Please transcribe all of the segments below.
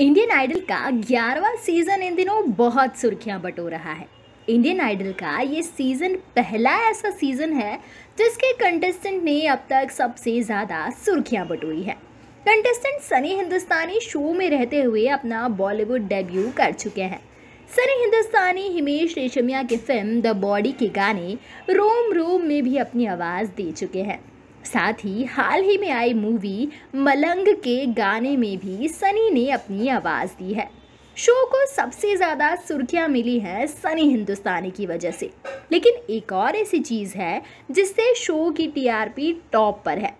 Indian idol का ग्यारहवा season in दिनों बहुत सुर्खियां बटो रहा है इंडियन आइडल का ये सीजन पहला ऐसा सीजन है जिसके कंटेस्टेंट ने अब तक सबसे ज़्यादा सुर्खियां बटोई है कंटेस्टेंट सनी हिंदुस्तानी शो में रहते हुए अपना बॉलीवुड डेब्यू कर चुके हैं सनी हिंदुस्तानी हिमेश रेशमिया की फिल्म द बॉडी के गाने रोम रोम में भी अपनी आवाज़ दे चुके हैं साथ ही हाल ही में आई मूवी मलंग के गाने में भी सनी ने अपनी आवाज़ दी है शो को सबसे ज़्यादा सुर्खियाँ मिली हैं सनी हिंदुस्तानी की वजह से लेकिन एक और ऐसी चीज़ है जिससे शो की टीआरपी टॉप पर है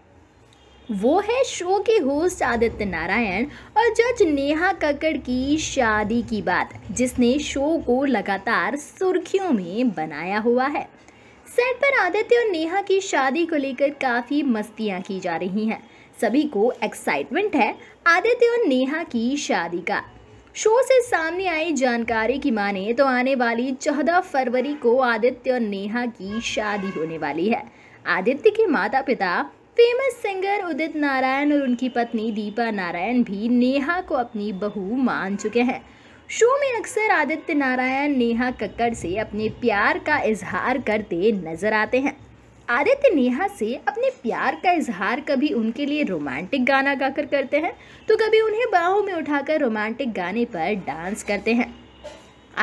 वो है शो के होस्ट आदित्य नारायण और जज नेहा कक्कड़ की शादी की बात जिसने शो को लगातार सुर्खियों में बनाया हुआ है सेट पर आदित्य और नेहा की शादी को लेकर काफ़ी मस्तियां की जा रही हैं सभी को एक्साइटमेंट है आदित्य और नेहा की शादी का शो से सामने आई जानकारी की माने तो आने वाली चौदह फरवरी को आदित्य और नेहा की शादी होने वाली है आदित्य के माता पिता फेमस सिंगर उदित नारायण और उनकी पत्नी दीपा नारायण भी नेहा को अपनी बहू मान चुके हैं शो में अक्सर आदित्य नारायण नेहा कक्कड़ से अपने प्यार का इजहार करते नजर आते हैं आदित्य नेहा से अपने प्यार का इजहार कभी उनके लिए रोमांटिक गाना गाकर करते हैं तो कभी उन्हें बाहों में उठाकर रोमांटिक गाने पर डांस करते हैं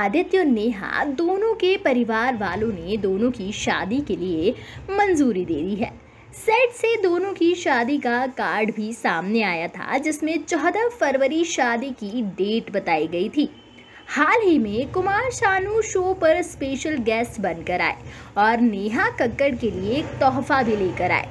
आदित्य और नेहा दोनों के परिवार वालों ने दोनों की शादी के लिए मंजूरी दे दी है सेट से दोनों की शादी का कार्ड भी सामने आया था जिसमें 14 फरवरी शादी की डेट बताई गई थी हाल ही में कुमार शानू शो पर स्पेशल गेस्ट बनकर आए और नेहा कक्कड़ के लिए एक तोहफा भी लेकर आए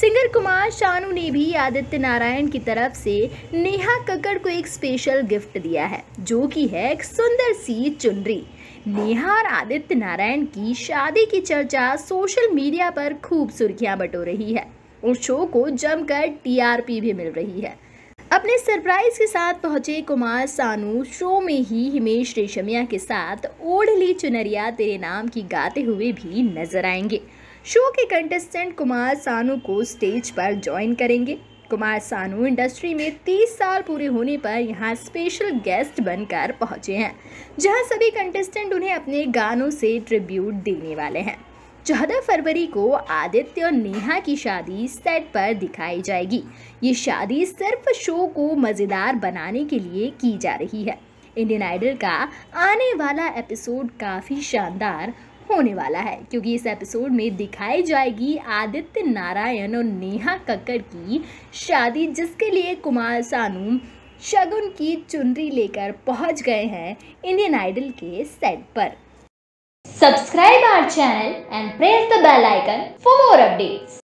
सिंगर कुमार शानू ने भी आदित्य नारायण की तरफ से नेहा कक्कड़ को एक स्पेशल गिफ्ट दिया है जो कि है एक सुंदर सी चुनरी नेहा और आदित्य नारायण की शादी की चर्चा सोशल मीडिया पर खूब सुर्खियां बटो रही है और शो को जमकर टीआरपी भी मिल रही है अपने सरप्राइज के साथ पहुंचे कुमार सानू शो में ही हिमेश रेशमिया के साथ ओढ़ली चुनरिया तेरे नाम की गाते हुए भी नजर आएंगे शो के कंटेस्टेंट कुमार सानू को स्टेज पर ज्वाइन करेंगे कुमार सानू इंडस्ट्री में 30 साल पूरे होने पर यहाँ स्पेशल गेस्ट बनकर पहुँचे हैं जहाँ सभी कंटेस्टेंट उन्हें अपने गानों से ट्रिब्यूट देने वाले हैं चौदह फरवरी को आदित्य और नेहा की शादी सेट पर दिखाई जाएगी ये शादी सिर्फ शो को मज़ेदार बनाने के लिए की जा रही है इंडियन आइडल का आने वाला एपिसोड काफ़ी शानदार होने वाला है क्योंकि इस एपिसोड में दिखाई जाएगी आदित्य नारायण और नेहा कक्कर की शादी जिसके लिए कुमार सानू शगुन की चुनरी लेकर पहुंच गए हैं इंडियन आइडल के सेट पर subscribe our channel and press the bell icon for more updates